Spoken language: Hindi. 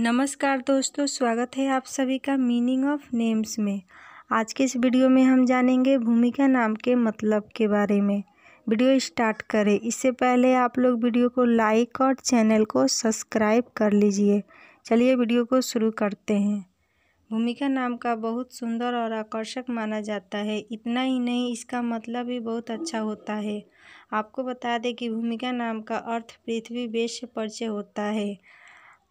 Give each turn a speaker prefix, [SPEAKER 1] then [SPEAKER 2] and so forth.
[SPEAKER 1] नमस्कार दोस्तों स्वागत है आप सभी का मीनिंग ऑफ नेम्स में आज के इस वीडियो में हम जानेंगे भूमिका नाम के मतलब के बारे में वीडियो स्टार्ट करें इससे पहले आप लोग वीडियो को लाइक और चैनल को सब्सक्राइब कर लीजिए चलिए वीडियो को शुरू करते हैं भूमिका नाम का बहुत सुंदर और आकर्षक माना जाता है इतना ही नहीं इसका मतलब भी बहुत अच्छा होता है आपको बता दें कि भूमिका नाम का अर्थ पृथ्वी वेश परिचय होता है